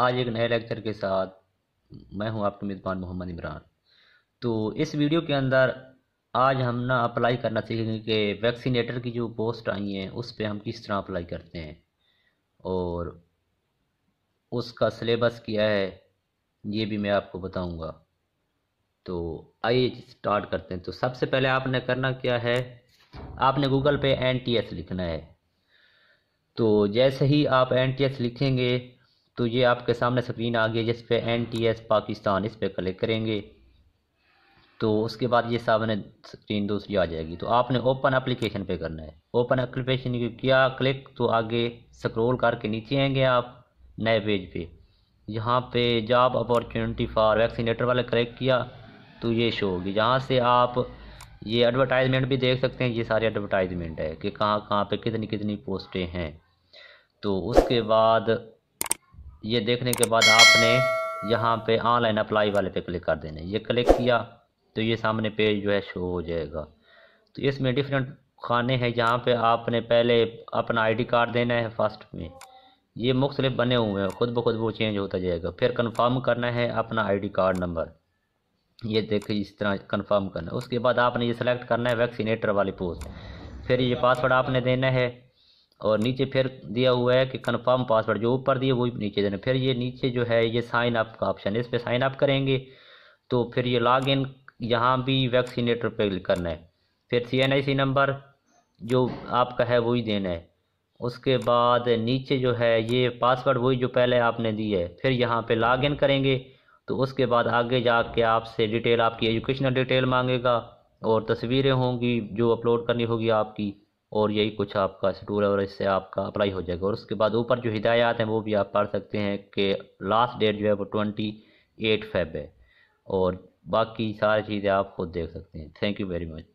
आज एक नए लेक्चर के साथ मैं हूं आपके मेज़बान मोहम्मद इमरान तो इस वीडियो के अंदर आज हम ना अप्लाई करना सीखेंगे कि वैक्सीनेटर की जो पोस्ट आई हैं उस पर हम किस तरह अप्लाई करते हैं और उसका सिलेबस क्या है ये भी मैं आपको बताऊंगा तो आइए स्टार्ट करते हैं तो सबसे पहले आपने करना क्या है आपने गूगल पे एन टी एस लिखना है तो जैसे ही आप एन टी एस लिखेंगे तो ये आपके सामने स्क्रीन आ गई जिस पे एन टी एस पाकिस्तान इस पर क्लिक करेंगे तो उसके बाद ये सामने स्क्रीन दूसरी आ जाएगी तो आपने ओपन एप्लीकेशन पे करना है ओपन एप्लीकेशन किया क्लिक तो आगे स्क्रॉल करके नीचे आएंगे आप नए पेज पे यहाँ पे जॉब अपॉर्चुनिटी फॉर वैक्सीनेटर वाले क्लिक किया तो ये शो होगी जहाँ से आप ये एडवर्टाइजमेंट भी देख सकते हैं ये सारे एडवर्टाइजमेंट है कि कहाँ कहाँ पर कितनी कितनी पोस्टें हैं तो उसके बाद ये देखने के बाद आपने यहाँ पे ऑनलाइन अप्लाई वाले पे क्लिक कर देना ये क्लिक किया तो ये सामने पेज जो है शो हो जाएगा तो इसमें डिफरेंट खाने हैं जहाँ पे आपने पहले अपना आईडी कार्ड देना है फर्स्ट में ये मुख्तलिफ बने हुए हैं खुद ब खुद वो चेंज होता जाएगा फिर कन्फर्म करना है अपना आई कार्ड नंबर ये देखिए इस तरह कन्फर्म करना उसके बाद आपने ये सिलेक्ट करना है वैक्सीनेटर वाली पोस्ट फिर ये पासवर्ड आपने देना है और नीचे फिर दिया हुआ है कि कन्फर्म पासवर्ड जो ऊपर दिए वही नीचे देना फिर ये नीचे जो है ये साइन अप का ऑप्शन है इस पर साइन अप करेंगे तो फिर ये लॉग इन यहाँ भी वैक्सीनेटर पर क्लिक करना है फिर सी एन आई सी नंबर जो आपका है वही देना है उसके बाद नीचे जो है ये पासवर्ड वही जो पहले आपने दी है फिर यहाँ पे लॉग इन करेंगे तो उसके बाद आगे जा के आपसे डिटेल आपकी एजुकेशनल डिटेल मांगेगा और तस्वीरें होंगी जो अपलोड करनी होगी आपकी और यही कुछ आपका शेड्यूल है और इससे आपका अप्लाई हो जाएगा और उसके बाद ऊपर जो हिदायत हैं वो भी आप पढ़ सकते हैं कि लास्ट डेट जो है वो ट्वेंटी एट फेब है और बाकी सारी चीज़ें आप खुद देख सकते हैं थैंक यू वेरी मच